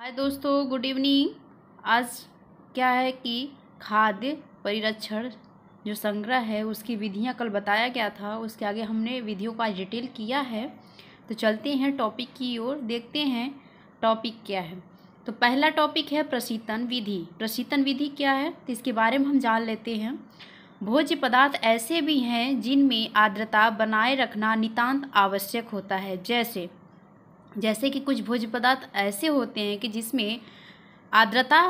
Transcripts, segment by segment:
हाय दोस्तों good evening आज क्या है कि खाद्य परिरक्षण जो संग्रह है उसकी विधियां कल बताया गया था उसके आगे हमने विधियों का डिटेल किया है तो चलते हैं टॉपिक की ओर देखते हैं टॉपिक क्या है तो पहला टॉपिक है प्रशीतन विधि प्रशीतन विधि क्या है तो इसके बारे में हम जान लेते हैं भोज्य पदार्थ ऐसे भी हैं जिनमें आर्द्रता बनाए रखना नितांत आवश्यक होता है जैसे जैसे कि कुछ भोज पदार्थ ऐसे होते हैं कि जिसमें आर्द्रता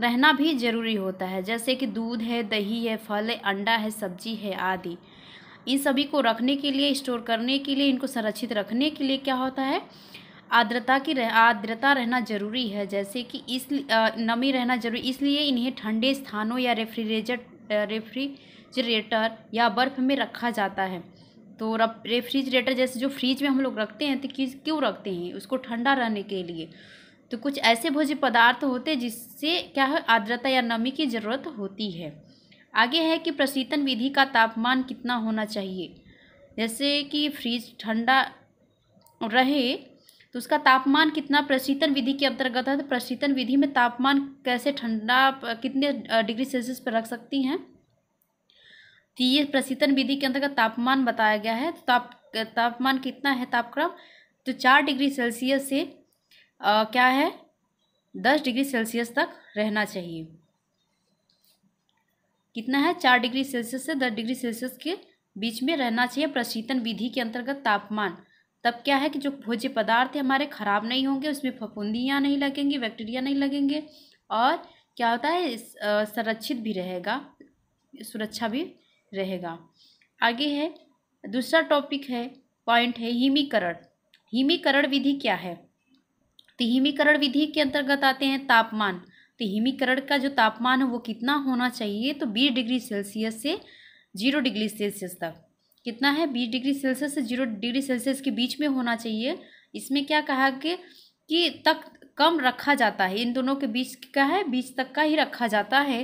रहना भी ज़रूरी होता है जैसे कि दूध है दही है फल है अंडा है सब्जी है आदि इन सभी को रखने के लिए स्टोर करने के लिए इनको संरक्षित रखने के लिए क्या होता है आर्द्रता की रह आर्द्रता रहना जरूरी है जैसे कि इस नमी रहना जरूरी इसलिए इन्हें ठंडे स्थानों या रेफ्रिजरेटर रेफ्रिजरेटर या बर्फ़ में रखा जाता है तो रेफ्रिजरेटर जैसे जो फ्रीज में हम लोग रखते हैं तो किस क्यों रखते हैं उसको ठंडा रहने के लिए तो कुछ ऐसे भोज्य पदार्थ होते हैं जिससे क्या है आर्द्रता या नमी की ज़रूरत होती है आगे है कि प्रशीतन विधि का तापमान कितना होना चाहिए जैसे कि फ्रीज ठंडा रहे तो उसका तापमान कितना प्रशीतन विधि के अंतर्गत है तो प्रशीतन विधि में तापमान कैसे ठंडा कितने डिग्री सेल्सियस पर रख सकती हैं ये प्रशीतन विधि के अंतर्गत तापमान बताया गया है तो ताप तापमान कितना है तापक्रम तो चार डिग्री सेल्सियस से आ, क्या है दस डिग्री सेल्सियस तक रहना चाहिए कितना है चार डिग्री सेल्सियस से दस डिग्री सेल्सियस के बीच में रहना चाहिए प्रशीतन विधि के अंतर्गत तापमान तब क्या है कि जो भोज्य पदार्थ हमारे ख़राब नहीं होंगे उसमें फफूंदियाँ नहीं लगेंगी बैक्टीरिया नहीं लगेंगे और क्या होता है संरक्षित भी रहेगा सुरक्षा भी रहेगा आगे है दूसरा टॉपिक है पॉइंट है हिमीकरण हिमीकरण विधि क्या है तो हिमीकरण विधि के अंतर्गत आते हैं तापमान तो हिमीकरण का जो तापमान है वो कितना होना चाहिए तो बीस डिग्री सेल्सियस से जीरो डिग्री सेल्सियस तक कितना है बीस डिग्री सेल्सियस से जीरो डिग्री सेल्सियस के बीच में होना चाहिए इसमें क्या कहा कि कि तक कम रखा जाता है इन दोनों के बीच का है बीच तक का ही रखा जाता है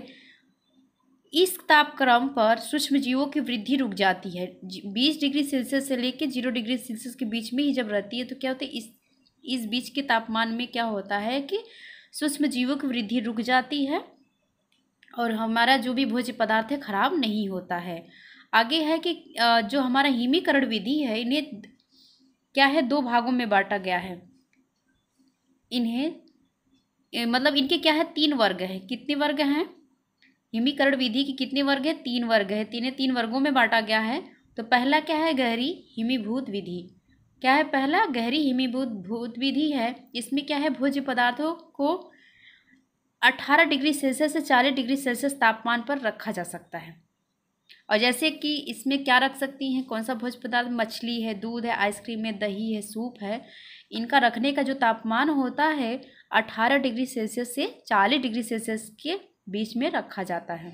इस तापक्रम पर सूक्ष्म जीवों की वृद्धि रुक जाती है 20 डिग्री सेल्सियस से लेकर जीरो डिग्री सेल्सियस के बीच में ही जब रहती है तो क्या होता है इस इस बीच के तापमान में क्या होता है कि सूक्ष्म जीवों की वृद्धि रुक जाती है और हमारा जो भी भोज्य पदार्थ है खराब नहीं होता है आगे है कि जो हमारा हिमीकरण विधि है इन्हें क्या है दो भागों में बांटा गया है इन्हें मतलब इनके क्या है तीन वर्ग हैं कितने वर्ग हैं हिमीकरण विधि की कितने वर्ग है तीन वर्ग है तीन तीन वर्गों में बांटा गया है तो पहला क्या है गहरी हिमीभूत विधि क्या है पहला गहरी हिमीभूत भूत विधि है इसमें क्या है भोज्य पदार्थों को 18 डिग्री सेल्सियस से 40 डिग्री सेल्सियस तापमान पर रखा जा सकता है और जैसे कि इसमें क्या रख सकती हैं कौन सा भोज पदार्थ मछली है दूध है आइसक्रीम है दही है सूप है इनका रखने का जो तापमान होता है अठारह डिग्री सेल्सियस से चालीस डिग्री सेल्सियस के बीच में रखा जाता है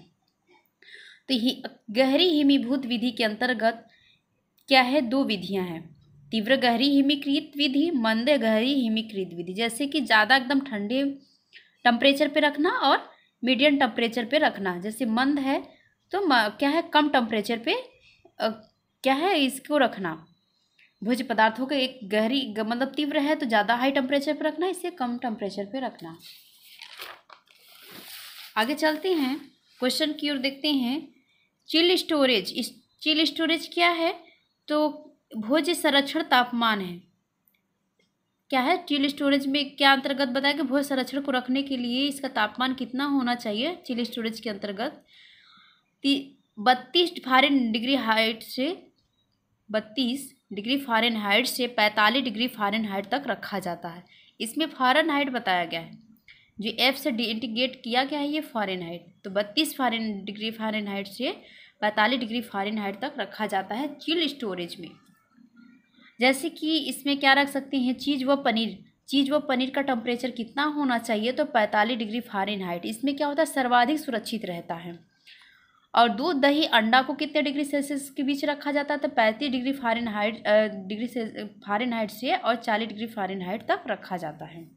तो ही गहरी हिमीभूत विधि के अंतर्गत क्या है दो विधियां हैं तीव्र गहरी हिमीकृत विधि मंद गहरी हिमीकृत विधि जैसे कि ज़्यादा एकदम ठंडे टेम्परेचर पे रखना और मीडियम टेम्परेचर पे रखना जैसे मंद है तो क्या है कम टेम्परेचर पे क्या है इसको रखना भोज्य पदार्थों को एक गहरी मतलब तीव्र है तो ज़्यादा हाई टेम्परेचर पर रखना इसे कम टेम्परेचर पर रखना आगे चलते हैं क्वेश्चन की ओर देखते हैं चिल स्टोरेज इस चिल स्टोरेज क्या है तो भोज्य संरक्षण तापमान है क्या है चिल स्टोरेज में क्या अंतर्गत बताया कि भोज संरक्षण को रखने के लिए इसका तापमान कितना होना चाहिए चिल स्टोरेज के अंतर्गत बत्तीस फारेन डिग्री हाइट से बत्तीस डिग्री फारेन हाइट से पैंतालीस डिग्री फारेन हाइट तक रखा जाता है इसमें फारेन हाइट बताया गया है जो एफ से डी इंटीग्रेट किया गया है ये फॉरन हाइट तो बत्तीस फॉरन डिग्री फॉरन हाइट से पैंतालीस डिग्री फॉरन हाइट तक रखा जाता है चिल स्टोरेज में जैसे कि इसमें क्या रख सकते हैं चीज़ व पनीर चीज़ व पनीर का टेम्परेचर कितना होना चाहिए तो पैंतालीस डिग्री फारेन हाइट इसमें क्या होता है सर्वाधिक सुरक्षित रहता है और दूध दही अंडा को कितने डिग्री सेल्सियस के बीच रखा जाता है तो पैंतीस degree Fahrenheit degree Fahrenheit से और चालीस डिग्री फॉरन हाइट तक रखा जाता है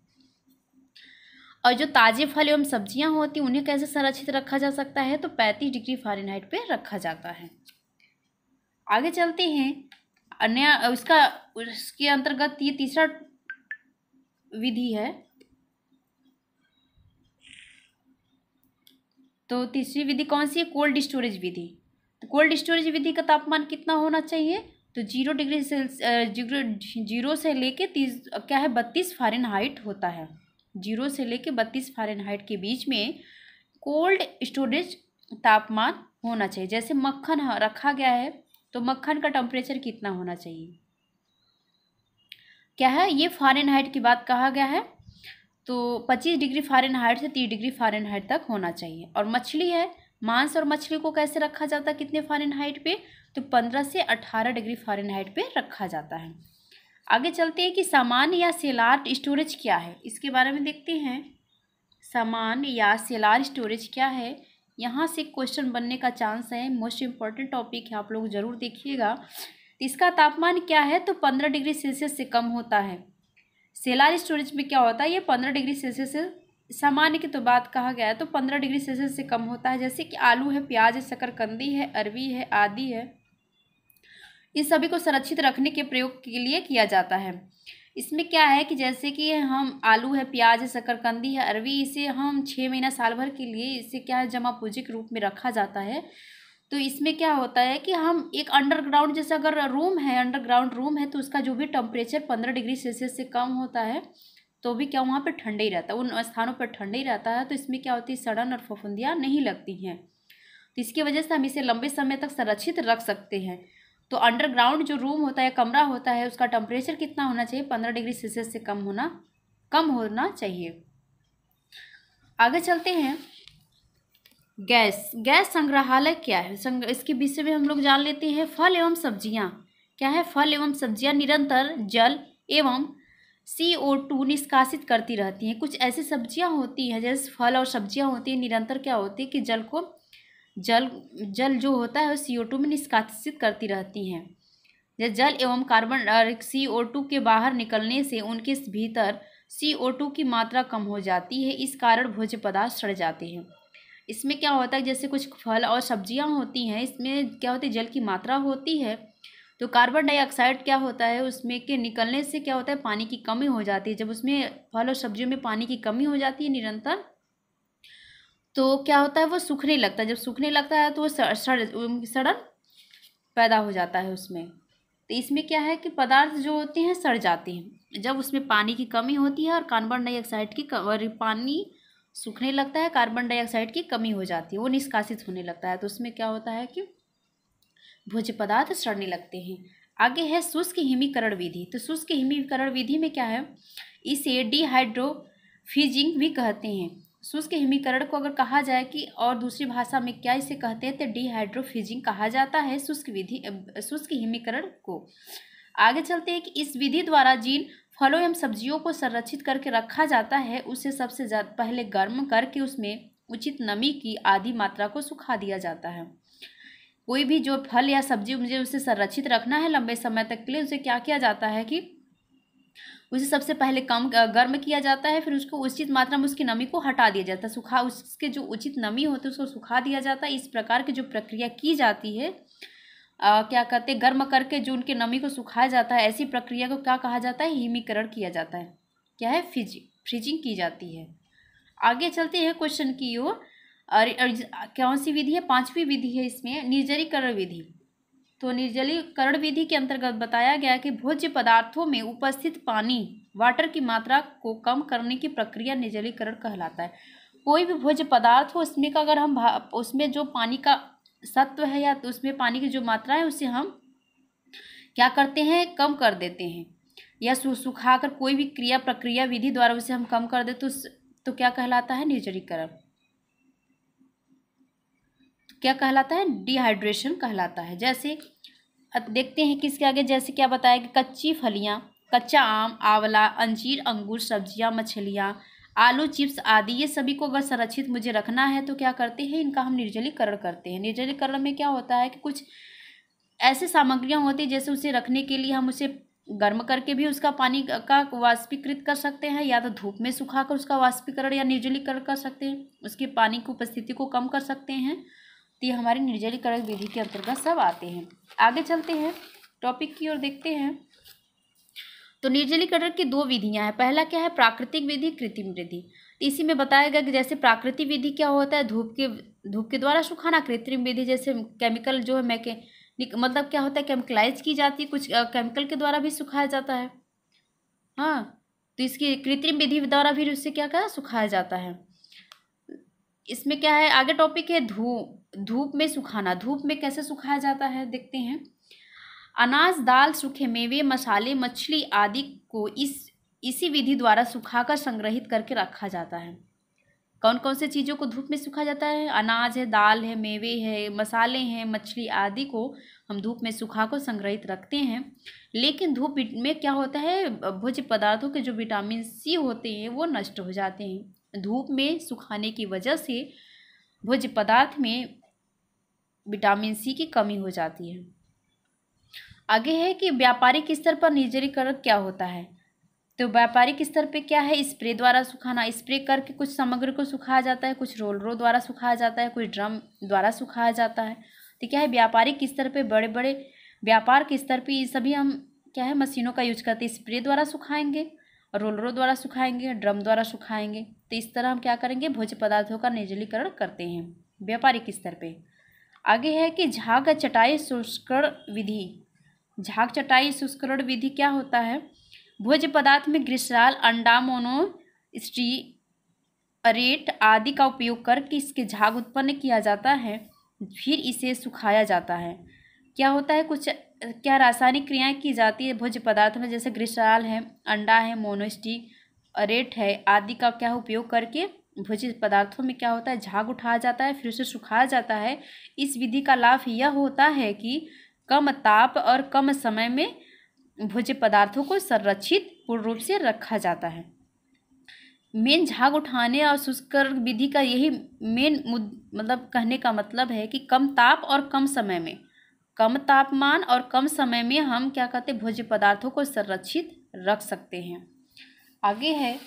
और जो ताज़े फल एवं सब्जियां होती हैं उन्हें कैसे संरक्षित रखा जा सकता है तो 35 डिग्री फारेनहाइट पे रखा जाता है आगे चलते हैं अन्य उसका उसके अंतर्गत ये तीसरा विधि है तो तीसरी विधि कौन सी है कोल्ड स्टोरेज विधि तो कोल्ड स्टोरेज विधि का तापमान कितना होना चाहिए तो zero degree Celsius zero zero से लेके तीस क्या है बत्तीस फारेनहाइट होता है जीरो से लेकर बत्तीस फारेनहाइट के बीच में कोल्ड स्टोरेज तापमान होना चाहिए जैसे मक्खन रखा गया है तो मक्खन का टेम्परेचर कितना होना चाहिए क्या है ये फारेनहाइट की बात कहा गया है तो पच्चीस डिग्री फारेनहाइट से तीस डिग्री फारेनहाइट तक होना चाहिए और मछली है मांस और मछली को कैसे रखा जाता है कितने फारेनहाइट पे तो पंद्रह से अठारह डिग्री फारेनहाइट पे रखा जाता है आगे चलते हैं कि सामान या सेलार स्टोरेज क्या है इसके बारे में देखते हैं सामान या सेलार स्टोरेज क्या है यहाँ से क्वेश्चन बनने का चांस है मोस्ट इम्पॉर्टेंट टॉपिक है आप लोग ज़रूर देखिएगा इसका तापमान क्या है तो पंद्रह डिग्री सेल्सियस से कम होता है सेलार स्टोरेज में क्या होता है ये पंद्रह डिग्री सेल्सियस से सामान्य की तो बात कहा गया है तो पंद्रह डिग्री सेल्सियस से कम होता है जैसे कि आलू है प्याज है शकरकंदी है अरवी है आदि है इन सभी को संरक्षित रखने के प्रयोग के लिए किया जाता है इसमें क्या है कि जैसे कि हम आलू है प्याज है शकरकंदी है अरवी इसे हम छः महीना साल भर के लिए इसे क्या है जमा पूंजी के रूप में रखा जाता है तो इसमें क्या होता है कि हम एक अंडरग्राउंड जैसे अगर रूम है अंडरग्राउंड रूम है तो उसका जो भी टेम्परेचर पंद्रह डिग्री सेल्सियस से कम होता है तो भी क्या वहाँ पर ठंडा ही रहता है उन स्थानों पर ठंडा ही रहता है तो इसमें क्या होती है सड़न और फफुंदियाँ नहीं लगती हैं तो इसकी वजह से हम इसे लंबे समय तक संरक्षित रख सकते हैं तो अंडरग्राउंड जो रूम होता है कमरा होता है उसका टेम्परेचर कितना होना चाहिए पंद्रह डिग्री सेल्सियस से कम होना कम होना चाहिए आगे चलते हैं गैस गैस संग्रहालय क्या है संग, इसके विषय में हम लोग जान लेते हैं फल एवं सब्जियां क्या है फल एवं सब्जियां निरंतर जल एवं सी ओ टू निष्कासित करती रहती हैं कुछ ऐसी सब्जियां होती हैं जैसे फल और सब्जियां होती हैं निरंतर क्या होती है कि जल को जल जल जो होता है सी ओ टू में निष्कासित करती रहती हैं जब जल एवं कार्बन सी ओ टू के बाहर निकलने से उनके भीतर सी ओ टू की मात्रा कम हो जाती है इस कारण भोज्य पदार्थ सड़ जाते हैं इसमें क्या होता है जैसे कुछ फल और सब्जियां होती हैं इसमें क्या होती है जल की मात्रा होती है तो कार्बन डाइऑक्साइड क्या होता है उसमें के निकलने से क्या होता है पानी की कमी हो जाती है जब उसमें फल और सब्जियों में पानी की कमी हो जाती है निरंतर तो क्या होता है वो सूखने लगता है जब सूखने लगता है तो वो सड़ सड़न पैदा हो जाता है उसमें तो इसमें क्या है कि पदार्थ जो होते हैं सड़ जाते हैं जब उसमें पानी की कमी होती है और कार्बन डाइऑक्साइड की और पानी सूखने लगता है कार्बन डाइऑक्साइड की कमी हो जाती है वो निष्कासित होने लगता है तो उसमें क्या होता है कि भोज्य पदार्थ सड़ने लगते हैं आगे है शुष्क हिमीकरण विधि तो शुष्क हिमीकरण विधि में क्या है इसे डिहाइड्रोफिजिंग भी कहते हैं शुष्क हिमीकरण को अगर कहा जाए कि और दूसरी भाषा में क्या इसे कहते हैं तो डिहाइड्रोफिजिंग कहा जाता है शुष्क विधि शुष्क हिमीकरण को आगे चलते हैं कि इस विधि द्वारा जिन फलों एवं सब्जियों को संरक्षित करके रखा जाता है उसे सबसे ज़्यादा पहले गर्म करके उसमें उचित नमी की आधी मात्रा को सुखा दिया जाता है कोई भी जो फल या सब्जी मुझे उसे संरक्षित रखना है लंबे समय तक के लिए उसे क्या किया जाता है कि उसे सबसे पहले कम गर्म किया जाता है फिर उसको उचित मात्रा में उसकी नमी को हटा दिया जाता है सुखा उसके जो उचित नमी होती है उसको सुखा दिया जाता है इस प्रकार की जो प्रक्रिया की जाती है आ, क्या कहते हैं गर्म करके जो उनके नमी को सुखाया जाता है ऐसी प्रक्रिया को क्या कहा जाता है हिमीकरण किया जाता है क्या है फ्रिजिंग फ्रिजिंग की जाती है आगे चलते हैं क्वेश्चन की ओर और, और कौन सी विधि है पांचवी विधि है इसमें निर्जरीकरण विधि तो निर्जलीकरण विधि के अंतर्गत बताया गया कि भोज्य पदार्थों में उपस्थित पानी वाटर की मात्रा को कम करने की प्रक्रिया निर्जलीकरण कहलाता है कोई भी भोज्य पदार्थ हो उसमें का अगर हम उसमें जो पानी का सत्व है या तो उसमें पानी की जो मात्रा है उसे हम क्या करते हैं कम कर देते हैं या सुखाकर कोई भी क्रिया प्रक्रिया विधि द्वारा उसे हम कम कर देते तो, तो क्या कहलाता है निर्जलीकरण क्या कहलाता है डिहाइड्रेशन कहलाता है जैसे देखते हैं किसके आगे जैसे क्या बताया कि कच्ची फलियाँ कच्चा आम आंवला अंजीर अंगूर सब्जियाँ मछलियाँ आलू चिप्स आदि ये सभी को अगर संरक्षित मुझे रखना है तो क्या करते हैं इनका हम निर्जलीकरण करते हैं निर्जलीकरण में क्या होता है कि कुछ ऐसे सामग्रियाँ होती जैसे उसे रखने के लिए हम उसे गर्म करके भी उसका पानी का वाष्पीकृत कर सकते हैं या तो धूप में सुखा कर उसका वाष्पीकरण या निर्जलीकरण कर सकते हैं उसके पानी की उपस्थिति को कम कर सकते हैं तो ये हमारे निर्जलीकरण विधि के अंतर्गत सब आते हैं आगे चलते हैं टॉपिक की ओर देखते हैं तो निर्जलीकरण की दो विधियां हैं पहला क्या है प्राकृतिक विधि कृत्रिम विधि इसी में बताया गया कि जैसे प्राकृतिक विधि क्या होता है धूप के धूप के द्वारा सुखाना कृत्रिम विधि जैसे केमिकल जो है मैके मतलब क्या होता है केमिकलाइज की जाती है कुछ केमिकल के द्वारा भी सुखाया जाता है हाँ तो इसकी कृत्रिम विधि द्वारा भी उससे क्या क्या सुखाया जाता है इसमें क्या है आगे टॉपिक है धूप धूप में सुखाना धूप में कैसे सुखाया जाता है देखते हैं अनाज दाल सूखे मेवे मसाले मछली आदि को इस इसी विधि द्वारा सुखाकर संग्रहित करके रखा जाता है कौन कौन से चीज़ों को धूप में सूखा जाता है अनाज है दाल है मेवे है मसाले हैं मछली आदि को हम धूप में सुखा कर संग्रहित रखते हैं लेकिन धूप में क्या होता है भोज्य पदार्थों के जो विटामिन सी होते हैं वो नष्ट हो जाते हैं धूप में सुखाने की वजह से भोज्य पदार्थ में विटामिन सी की कमी हो जाती है आगे है कि व्यापारिक स्तर पर निर्जलीकरण क्या होता है तो व्यापारिक स्तर पे क्या है स्प्रे द्वारा सुखाना स्प्रे करके कुछ सामग्री को सुखाया जाता है कुछ रोलरों द्वारा सुखाया जाता है कुछ ड्रम द्वारा सुखाया जाता है तो क्या है व्यापारिक स्तर पे बड़े बड़े व्यापार के स्तर पे ये सभी हम क्या है मशीनों का यूज करते हैं स्प्रे द्वारा सुखाएंगे रोलरों द्वारा सुखाएंगे ड्रम द्वारा सुखाएंगे तो इस तरह हम क्या करेंगे भोज्य पदार्थों का निर्जलीकरण करते हैं व्यापारिक स्तर पर आगे है कि झाग चटाई शुष्करण विधि झाग चटाई शुष्करण विधि क्या होता है भोज्य पदार्थ में ग्रिसराल अंडा मोनो स्ट्री अरेट आदि का उपयोग करके इसके झाग उत्पन्न किया जाता है फिर इसे सुखाया जाता है क्या होता है कुछ क्या रासायनिक क्रियाएं की जाती है भोज्य पदार्थ में जैसे ग्रिसराल है अंडा है मोनोस्टिक अरेट है आदि का क्या उपयोग करके भोज्य पदार्थों में क्या होता है झाग उठाया जाता है फिर उसे सुखाया जाता है इस विधि का लाभ यह होता है कि कम ताप और कम समय में भोज्य पदार्थों को संरक्षित पूर्ण रूप से रखा जाता है मेन झाग उठाने और शुष्करण विधि का यही मेन मतलब कहने का मतलब है कि कम ताप और कम समय में कम तापमान और कम समय में हम क्या कहते हैं भोज्य पदार्थों को संरक्षित रख सकते हैं आगे है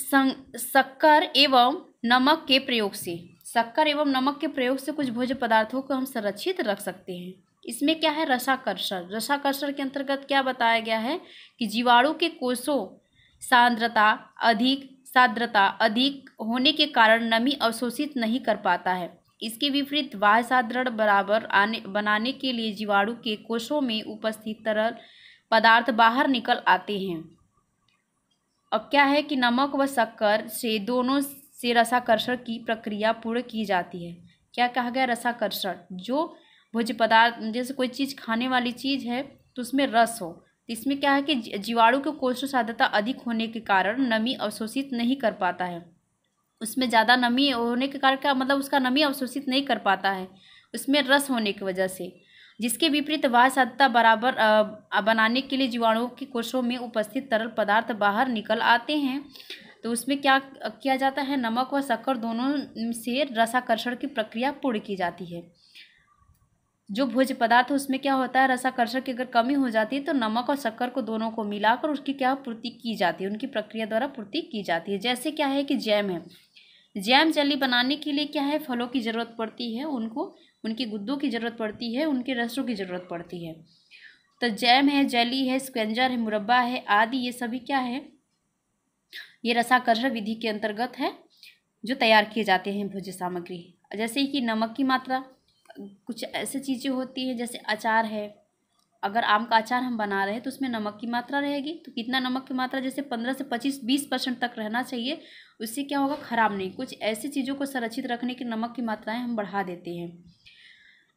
शक्कर एवं नमक के प्रयोग से शक्कर एवं नमक के प्रयोग से कुछ भोज्य पदार्थों को हम संरक्षित रख सकते हैं इसमें क्या है रसाकर्षण रसाकर्षण के अंतर्गत क्या बताया गया है कि जीवाणु के कोषों सांद्रता अधिक साद्रता अधिक होने के कारण नमी अवशोषित नहीं कर पाता है इसके विपरीत बाह्य सादृढ़ बराबर आने बनाने के लिए जीवाणु के कोषों में उपस्थित तरल पदार्थ बाहर निकल आते हैं अब क्या है कि नमक व शक्कर से दोनों से रसाकर्षण की प्रक्रिया पूर्ण की जाती है क्या कहा गया रसाकर्षण जो भोज्य पदार्थ जैसे कोई चीज़ खाने वाली चीज़ है तो उसमें रस हो तो इसमें क्या है कि जीवाणु के कोष्ठ साधता अधिक होने के कारण नमी अवशोषित नहीं कर पाता है उसमें ज़्यादा नमी होने के कारण क्या मतलब उसका नमी अवशोषित नहीं कर पाता है उसमें रस होने की वजह से जिसके विपरीत सत्ता बराबर बनाने के लिए जीवाणुओं के कोषों में उपस्थित तरल पदार्थ बाहर निकल आते हैं तो उसमें क्या किया जाता है नमक व शक्कर दोनों से रसाकर्षण की प्रक्रिया पूर्ण की जाती है जो भोज्य पदार्थ उसमें क्या होता है रसाकर्षण की अगर कमी हो जाती है तो नमक और शक्कर को दोनों को मिलाकर उसकी क्या पूर्ति की जाती है उनकी प्रक्रिया द्वारा पूर्ति की जाती है जैसे क्या है कि जैम है जैम जली बनाने के लिए क्या है फलों की ज़रूरत पड़ती है उनको उनकी गुद्दों की ज़रूरत पड़ती है उनके रसों की ज़रूरत पड़ती है तो जैम है जैली है स्क्वेंजर है मुरब्बा है आदि ये सभी क्या है ये रसाकर्षण विधि के अंतर्गत है जो तैयार किए जाते हैं भोज्य सामग्री जैसे कि नमक की मात्रा कुछ ऐसे चीज़ें होती हैं जैसे अचार है अगर आम का अचार हम बना रहे हैं तो उसमें नमक की मात्रा रहेगी तो कितना नमक की मात्रा जैसे पंद्रह से पच्चीस बीस परसेंट तक रहना चाहिए उससे क्या होगा ख़राब नहीं कुछ ऐसी चीज़ों को संरक्षित रखने की नमक की मात्राएं हम बढ़ा देते हैं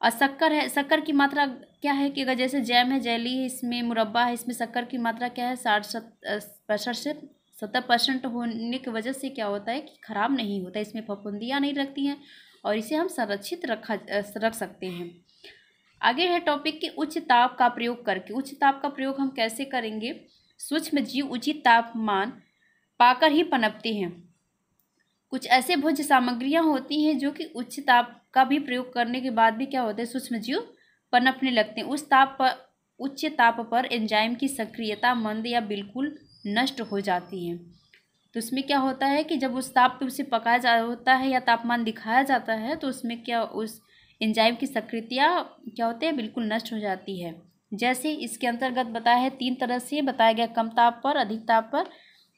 और शक्कर है शक्कर की मात्रा क्या है कि अगर जैसे जैम है जैली है इसमें मुरब्बा है इसमें शक्कर की मात्रा क्या है साठ सत से सत्तर परसेंट होने की वजह से क्या होता है कि ख़राब नहीं होता इसमें फफुंदियाँ नहीं रखती हैं और इसे हम संरक्षित रखा रख सकते हैं आगे है टॉपिक कि उच्च ताप का प्रयोग करके उच्च ताप का प्रयोग हम कैसे करेंगे सूक्ष्म जीव उचित तापमान पाकर ही पनपते हैं कुछ ऐसे भोज्य सामग्रियाँ होती हैं जो कि उच्च ताप का भी प्रयोग करने के बाद भी क्या होता है सूक्ष्म जीव पनपने लगते हैं उस ताप पर उच्च ताप पर एंजाइम की सक्रियता मंद या बिल्कुल नष्ट हो जाती है तो उसमें क्या होता है कि जब उस ताप पे उसे पकाया जा होता है या तापमान दिखाया जाता है तो उसमें क्या उस एंजाइम की सक्रियता क्या होती है बिल्कुल नष्ट हो जाती है जैसे इसके अंतर्गत बताया है तीन तरह से बताया गया कम ताप पर अधिक ताप पर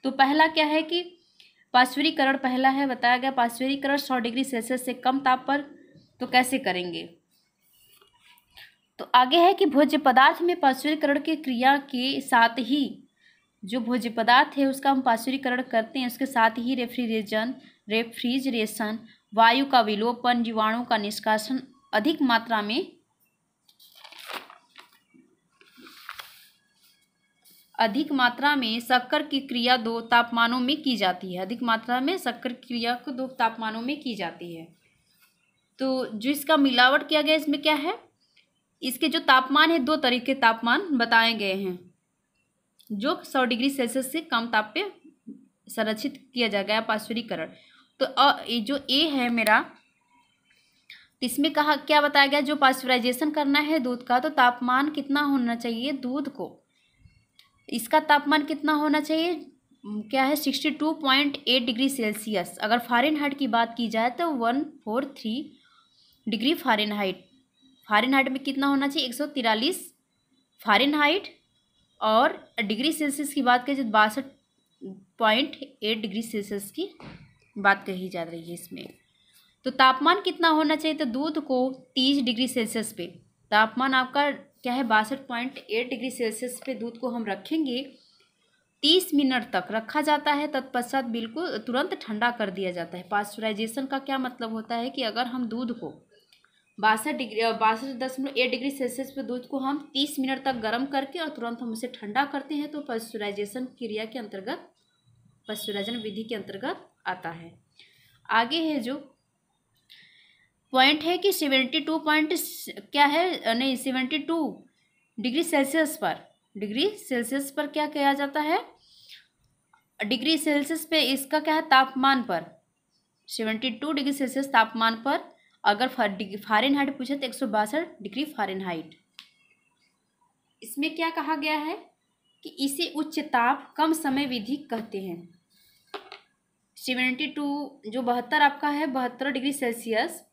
तो पहला क्या है कि पाश्वरीकरण पहला है बताया गया पाश्वरीकरण सौ डिग्री सेल्सियस से कम ताप पर तो कैसे करेंगे तो आगे है कि भोज्य पदार्थ में पाश्चुरीकरण की क्रिया के साथ ही जो भोज्य पदार्थ है उसका हम पाश्चुरीकरण करते हैं उसके साथ ही रेफ्रिजरेशन रेफ्रिजरेशन वायु का विलोपन जीवाणु का निष्कासन अधिक मात्रा में अधिक मात्रा में शक्कर की क्रिया दो तापमानों में की जाती है अधिक मात्रा में शक्कर क्रिया को दो तापमानों में की जाती है तो जो इसका मिलावट किया गया इसमें क्या है इसके जो तापमान है दो तरीके तापमान बताए गए हैं जो सौ डिग्री सेल्सियस से कम ताप पे संरक्षित किया जा गया पाश्चुरीकरण तो ये जो ए है मेरा इसमें कहा क्या बताया गया जो पाश्चुराइजेशन करना है दूध का तो तापमान कितना होना चाहिए दूध को इसका तापमान कितना होना चाहिए क्या है sixty two point eight degree Celsius अगर फॉरिन हार्ट की बात की जाए तो one four three degree Fahrenheit Fahrenheit में कितना होना चाहिए एक सौ तिरालीस फारेनहाइट और डिग्री सेल्सियस की बात करें तो बासठ पॉइंट एट डिग्री सेल्सियस की बात कही जा रही है इसमें तो तापमान कितना होना चाहिए तो दूध को तीस डिग्री सेल्सियस पे तापमान आपका क्या है बासठ पॉइंट एट डिग्री सेल्सियस पे दूध को हम रखेंगे तीस मिनट तक रखा जाता है तत्पश्चात बिल्कुल तुरंत ठंडा कर दिया जाता है पास्चुराइजेशन का क्या मतलब होता है कि अगर हम दूध को बासठ डिग्री बासठ दशमलव एक डिग्री सेल्सियस पर दूध को हम तीस मिनट तक गर्म करके और तुरंत हम उसे ठंडा करते हैं तो पॉस्चुराइजेशन क्रिया के अंतर्गत पश्चुराइजन विधि के अंतर्गत आता है आगे है जो पॉइंट है कि सेवेंटी टू पॉइंट क्या है नहीं सेवेंटी टू डिग्री सेल्सियस पर डिग्री सेल्सियस पर क्या किया जाता है डिग्री सेल्सियस पे इसका क्या है तापमान पर सेवेंटी टू डिग्री सेल्सियस तापमान पर अगर फॉरन हाइट पूछे तो एक सौ बासठ डिग्री फॉरन हाइट इसमें क्या कहा गया है कि इसे उच्च ताप कम समय विधि कहते हैं सेवेंटी टू जो बहत्तर आपका है बहत्तर डिग्री सेल्सियस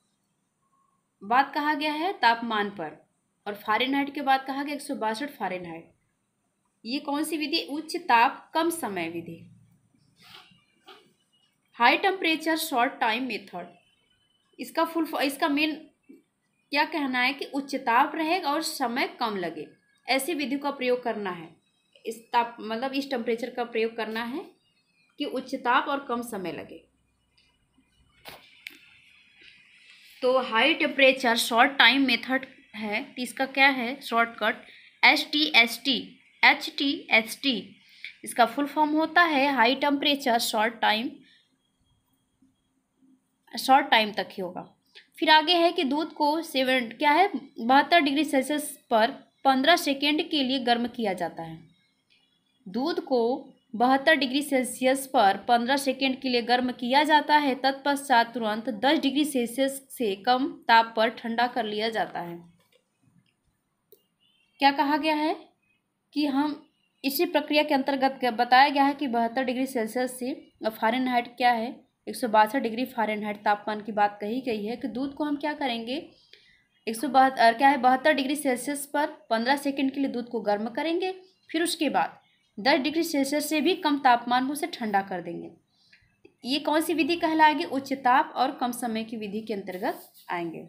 बात कहा गया है तापमान पर और फारेनहाइट के बाद कहा गया एक सौ बासठ फारेनहाइट ये कौन सी विधि उच्च ताप कम समय विधि high temperature short time method इसका फुल इसका मेन क्या कहना है कि उच्च ताप रहेगा और समय कम लगे ऐसी विधि का प्रयोग करना है इस ताप मतलब इस टेम्परेचर का प्रयोग करना है कि उच्च ताप और कम समय लगे तो high temperature short time method है तो इसका क्या है shortcut H T S T H T S T इसका फुल फॉर्म होता है high temperature short time short time तक ही होगा फिर आगे है कि दूध को सेवन क्या है बहत्तर डिग्री सेल्सियस पर पंद्रह सेकेंड के लिए गर्म किया जाता है दूध को बहत्तर डिग्री सेल्सियस पर पंद्रह सेकेंड के लिए गर्म किया जाता है तत्पश्चात तुरंत दस डिग्री सेल्सियस से कम ताप पर ठंडा कर लिया जाता है क्या कहा गया है कि हम इसी प्रक्रिया के अंतर्गत बताया गया है कि बहत्तर डिग्री सेल्सियस से फारेनहाइट क्या है एक सौ बासठ डिग्री फारेनहाइट तापमान की बात कही गई है कि दूध को हम क्या करेंगे एक सौ बहत्तर क्या है बहत्तर डिग्री सेल्सियस पर पंद्रह सेकेंड के लिए दूध को गर्म करेंगे फिर उसके बाद दस डिग्री सेल्सियस से भी कम तापमान में उसे ठंडा कर देंगे ये कौन सी विधि कहलाएगी उच्च ताप और कम समय की विधि के अंतर्गत आएंगे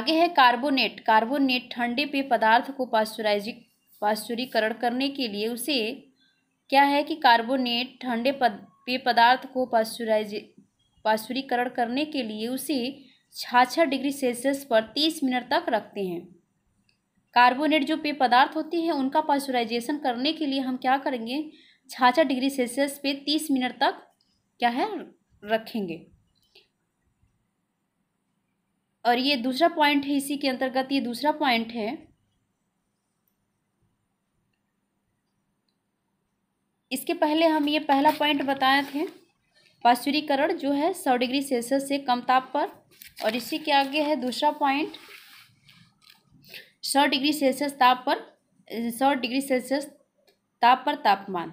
आगे है कार्बोनेट कार्बोनेट ठंडे पेय पदार्थ को पास्चुराइजिक पाश्चुरीकरण करने के लिए उसे क्या है कि कार्बोनेट ठंडे पद पेय पदार्थ को पाश्चुराइज पाश्चुरीकरण करने के लिए उसे छाछ डिग्री सेल्सियस पर तीस मिनट तक रखते हैं कार्बोनेट जो पेय पदार्थ होते हैं उनका पाश्चुराइजेशन करने के लिए हम क्या करेंगे छाछ डिग्री सेल्सियस पे तीस मिनट तक क्या है रखेंगे और ये दूसरा पॉइंट है इसी के अंतर्गत ये दूसरा पॉइंट है इसके पहले हम ये पहला पॉइंट बताए थे पाश्चुरीकरण जो है सौ डिग्री सेल्सियस से कम ताप पर और इसी के आगे है दूसरा पॉइंट सौ डिग्री सेल्सियस ताप पर सौ डिग्री सेल्सियस ताप पर तापमान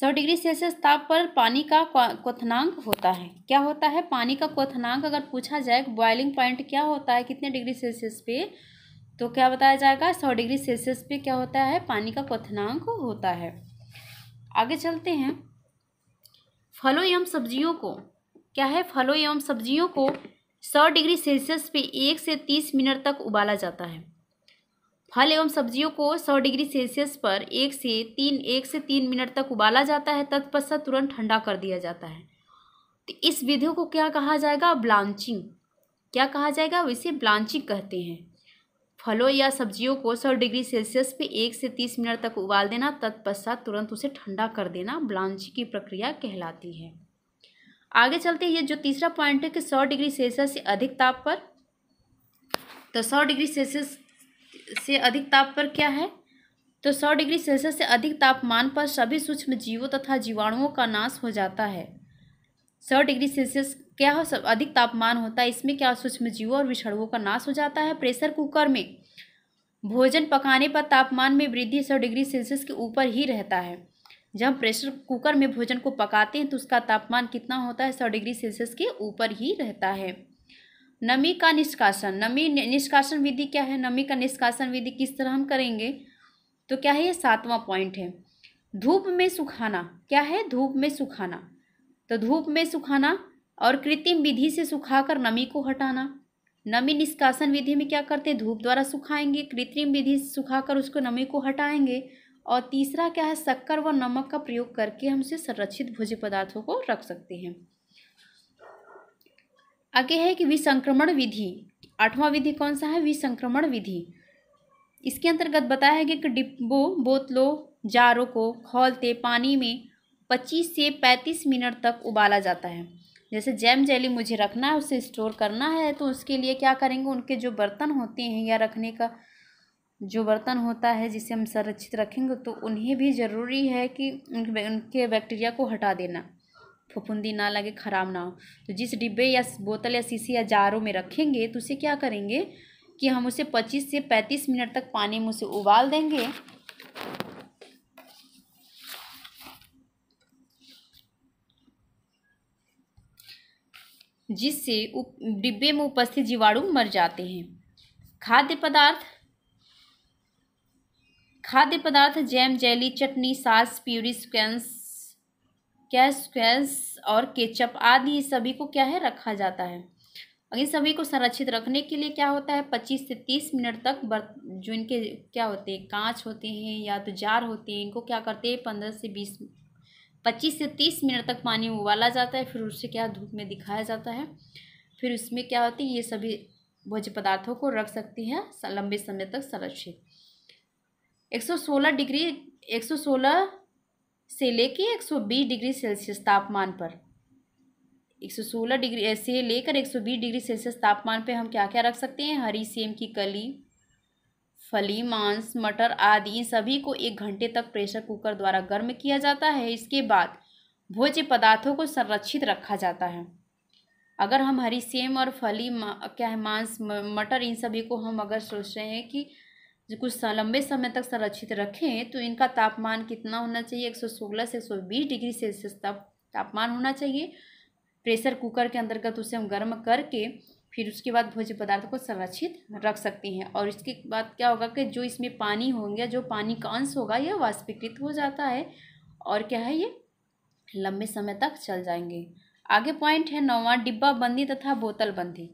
सौ डिग्री सेल्सियस ताप पर पानी का क्वथनांक होता है क्या होता है पानी का क्वथनांक अगर पूछा जाए बॉइलिंग पॉइंट क्या होता है कितने डिग्री सेल्सियस पे तो क्या बताया जाएगा सौ डिग्री सेल्सियस पे क्या होता है पानी का क्वथनांक होता है आगे चलते हैं फलों एवं सब्जियों को क्या है फलों एवं सब्जियों को सौ डिग्री सेल्सियस पे एक से तीस मिनट तक उबाला जाता है फल एवं सब्जियों को सौ डिग्री सेल्सियस पर एक से तीन एक से तीन मिनट तक उबाला जाता है तत्पश्चात तुरंत ठंडा कर दिया जाता है तो इस विधि को क्या कहा जाएगा ब्लांचिंग क्या कहा जाएगा इसे ब्लांचिंग कहते हैं फलों या सब्जियों को सौ डिग्री सेल्सियस पे एक से तीस मिनट तक उबाल देना तत्पश्चात तुरंत उसे ठंडा कर देना ब्लांची की प्रक्रिया कहलाती है आगे चलते ये जो तीसरा पॉइंट है कि सौ डिग्री सेल्सियस से अधिक ताप पर तो सौ डिग्री सेल्सियस से अधिक ताप पर क्या है तो सौ डिग्री सेल्सियस से अधिक तापमान पर सभी सूक्ष्म जीवों तथा जीवाणुओं का नाश हो जाता है सौ डिग्री सेल्सियस क्या हो सब अधिक तापमान होता है इसमें क्या सूक्ष्म जीवों और विषणुओं का नाश हो जाता है प्रेशर कुकर में भोजन पकाने पर तापमान में वृद्धि सौ डिग्री सेल्सियस के ऊपर ही रहता है जब हम प्रेशर कुकर में भोजन को पकाते हैं तो उसका तापमान कितना होता है सौ डिग्री सेल्सियस के ऊपर ही रहता है नमी का निष्कासन नमी निष्कासन विधि क्या है नमी का निष्कासन विधि किस तरह हम करेंगे तो क्या है ये सातवां पॉइंट है धूप में सुखाना क्या है धूप में सुखाना तो धूप में सुखाना और कृत्रिम विधि से सुखाकर नमी को हटाना नमी निष्कासन विधि में क्या करते हैं धूप द्वारा सुखाएंगे कृत्रिम विधि से सुखाकर उसको नमी को हटाएंगे और तीसरा क्या है शक्कर व नमक का प्रयोग करके हम उसे संरक्षित भोज्य पदार्थों को रख सकते हैं आगे है कि विसंक्रमण विधि आठवां विधि कौन सा है विसंक्रमण विधि इसके अंतर्गत बताया है कि डिब्बों बोतलों जारों को खोलते पानी में 25 से 35 मिनट तक उबाला जाता है जैसे जैम जेली मुझे रखना है उसे स्टोर करना है तो उसके लिए क्या करेंगे उनके जो बर्तन होते हैं या रखने का जो बर्तन होता है जिसे हम संरक्षित रखेंगे तो उन्हें भी ज़रूरी है कि उनके बैक्टीरिया को हटा देना फफूंदी ना लगे ख़राब ना हो तो जिस डिब्बे या बोतल या शीशी या जारों में रखेंगे तो उसे क्या करेंगे कि हम उसे पच्चीस से पैंतीस मिनट तक पानी में उसे उबाल देंगे जिससे डिब्बे में उपस्थित जीवाणु मर जाते हैं खाद्य पदार्थ खाद्य पदार्थ जैम जैली चटनी सास प्यूरी स्क्वेंस स्क्वेंस और केचप आदि सभी को क्या है रखा जाता है इन सभी को संरक्षित रखने के लिए क्या होता है पच्चीस से तीस मिनट तक बर्त जो इनके क्या होते हैं कांच होते हैं या तो जार होते हैं इनको क्या करते हैं पंद्रह से बीस पच्चीस से तीस मिनट तक पानी उबाला जाता है फिर उसे क्या धूप में दिखाया जाता है फिर उसमें क्या होती है ये सभी भोज्य पदार्थों को रख सकती है लंबे समय तक संरक्षित 116 डिग्री 116 से लेके 120 डिग्री सेल्सियस तापमान पर 116 डिग्री से लेकर 120 डिग्री सेल्सियस तापमान पे हम क्या क्या रख सकते हैं हरी सेम की कली फली मांस मटर आदि इन सभी को एक घंटे तक प्रेशर कुकर द्वारा गर्म किया जाता है इसके बाद भोज्य पदार्थों को संरक्षित रखा जाता है अगर हम हरी सेम और फली क्या है मांस मटर इन सभी को हम अगर सोच रहे हैं कि कुछ लंबे समय तक संरक्षित रखें तो इनका तापमान कितना होना चाहिए एक सौ सोलह से एक सौ बीस डिग्री सेल्सियस ताप तापमान होना चाहिए प्रेशर कुकर के अंतर्गत उसे हम गर्म करके फिर उसके बाद भोज्य पदार्थ को संरक्षित रख सकते हैं और इसके बाद क्या होगा कि जो इसमें पानी होंगे जो पानी का अंश होगा यह वाष्पीकृत हो जाता है और क्या है ये लंबे समय तक चल जाएंगे आगे पॉइंट है नौवा बंदी तथा बोतलबंदी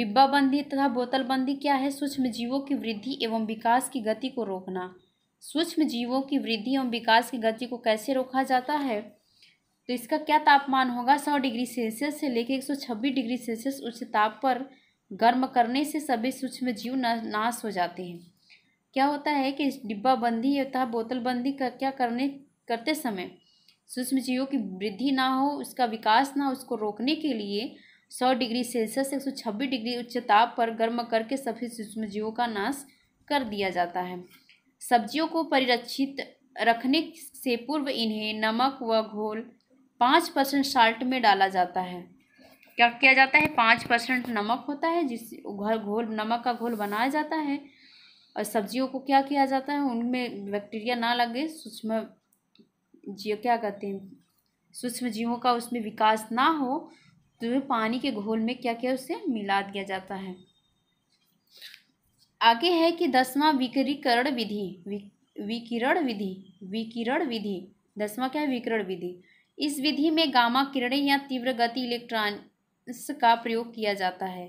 बंदी तथा बोतलबंदी क्या है सूक्ष्म जीवों की वृद्धि एवं विकास की गति को रोकना सूक्ष्म जीवों की वृद्धि एवं विकास की गति को कैसे रोका जाता है तो इसका क्या तापमान होगा सौ डिग्री सेल्सियस से लेकर एक सौ छब्बीस डिग्री सेल्सियस उच्च ताप पर गर्म करने से सभी सूक्ष्म जीव नाश हो जाते हैं क्या होता है कि डिब्बा बंदी तथा बोतलबंदी का क्या करने करते समय सूक्ष्म जीवों की वृद्धि ना हो उसका विकास ना उसको रोकने के लिए सौ डिग्री सेल्सियस एक सौ छब्बीस डिग्री उच्च ताप पर गर्म करके सभी सूक्ष्म जीवों का नाश कर दिया जाता है सब्जियों को परिरक्षित रखने से पूर्व इन्हें नमक व घोल पाँच परसेंट साल्ट में डाला जाता है क्या किया जाता है पाँच परसेंट नमक होता है जिस घोल नमक का घोल बनाया जाता है और सब्जियों को क्या किया जाता है उनमें बैक्टीरिया ना लगे सूक्ष्म जीव क्या कहते हैं सूक्ष्म जीवों का उसमें विकास ना हो तो पानी के घोल में क्या क्या उसे मिला दिया जाता है आगे है कि दसवां विकरीकरण विधि विकिरण विधि विकिरण विधि दसवां क्या है विकरण विधि इस विधि में गामा किरणें या तीव्र गति इलेक्ट्रॉन्स का प्रयोग किया जाता है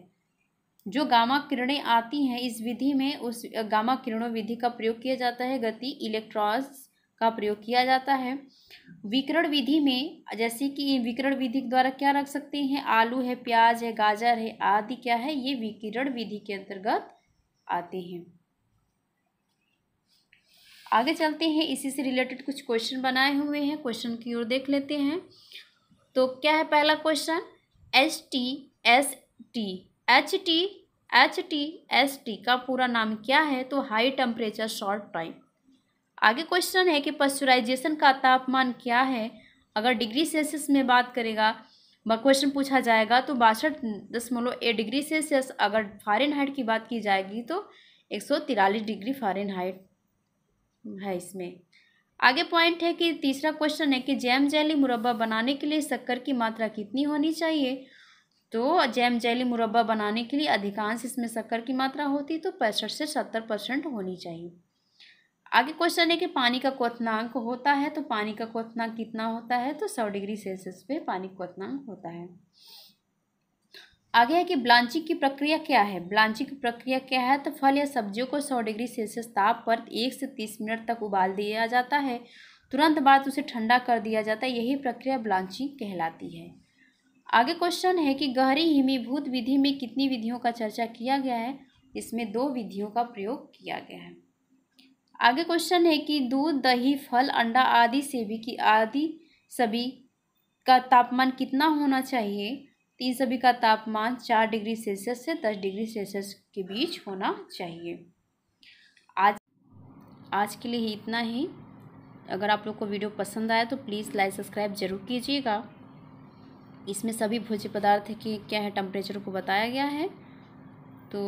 जो गामा किरणें आती हैं इस विधि में उस गामा किरणों विधि का प्रयोग किया जाता है गति इलेक्ट्रॉन्स का प्रयोग किया जाता है विकरण विधि में जैसे कि विकरण विधि के द्वारा क्या रख सकते हैं आलू है प्याज है गाजर है आदि क्या है ये विकिरण विधि के अंतर्गत आते हैं आगे चलते हैं इसी से रिलेटेड कुछ क्वेश्चन बनाए हुए हैं क्वेश्चन की ओर देख लेते हैं तो क्या है पहला question H T S T H T H T S T का पूरा नाम क्या है तो हाई टेम्परेचर शॉर्ट टाइम आगे क्वेश्चन है कि पॉस्चराइजेशन का तापमान क्या है अगर डिग्री सेल्सियस में बात करेगा क्वेश्चन पूछा जाएगा तो बासठ दशमलव एट डिग्री सेल्सियस अगर फ़ारेनहाइट की बात की जाएगी तो एक सौ तिरालीस डिग्री फ़ारेनहाइट है इसमें आगे पॉइंट है कि तीसरा क्वेश्चन है कि जैम जैली मुरब्बा बनाने के लिए शक्कर की मात्रा कितनी होनी चाहिए तो जैम जैली मुरब्बा बनाने के लिए अधिकांश इसमें शक्कर की मात्रा होती तो पैंसठ से सत्तर परसेंट होनी चाहिए आगे क्वेश्चन है कि पानी का क्वनांक होता है तो पानी का क्वनांक कितना होता है तो सौ डिग्री सेल्सियस पे पानी क्वनांक होता है आगे है कि ब्लांचिंग की प्रक्रिया क्या है ब्लांचिंग की प्रक्रिया क्या है तो फल या सब्जियों को सौ डिग्री सेल्सियस ताप पर एक से तीस मिनट तक उबाल दिया जाता है तुरंत बाद उसे ठंडा कर दिया जाता है यही प्रक्रिया ब्लांचिंग कहलाती है आगे क्वेश्चन है कि गहरी हिमीभूत विधि में कितनी विधियों का चर्चा किया गया है इसमें दो विधियों का प्रयोग किया गया है आगे क्वेश्चन है कि दूध दही फल अंडा आदि से भी कि आदि सभी का तापमान कितना होना चाहिए तीन सभी का तापमान चार डिग्री सेल्सियस से दस डिग्री सेल्सियस के बीच होना चाहिए आज आज के लिए इतना ही अगर आप लोग को वीडियो पसंद आया तो प्लीज़ लाइक सब्सक्राइब जरूर कीजिएगा इसमें सभी भोज्य पदार्थ के क्या है टेम्परेचर को बताया गया है तो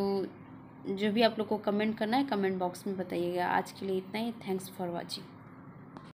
जो भी आप लोग को कमेंट करना है कमेंट बॉक्स में बताइएगा आज के लिए इतना ही थैंक्स फॉर वॉचिंग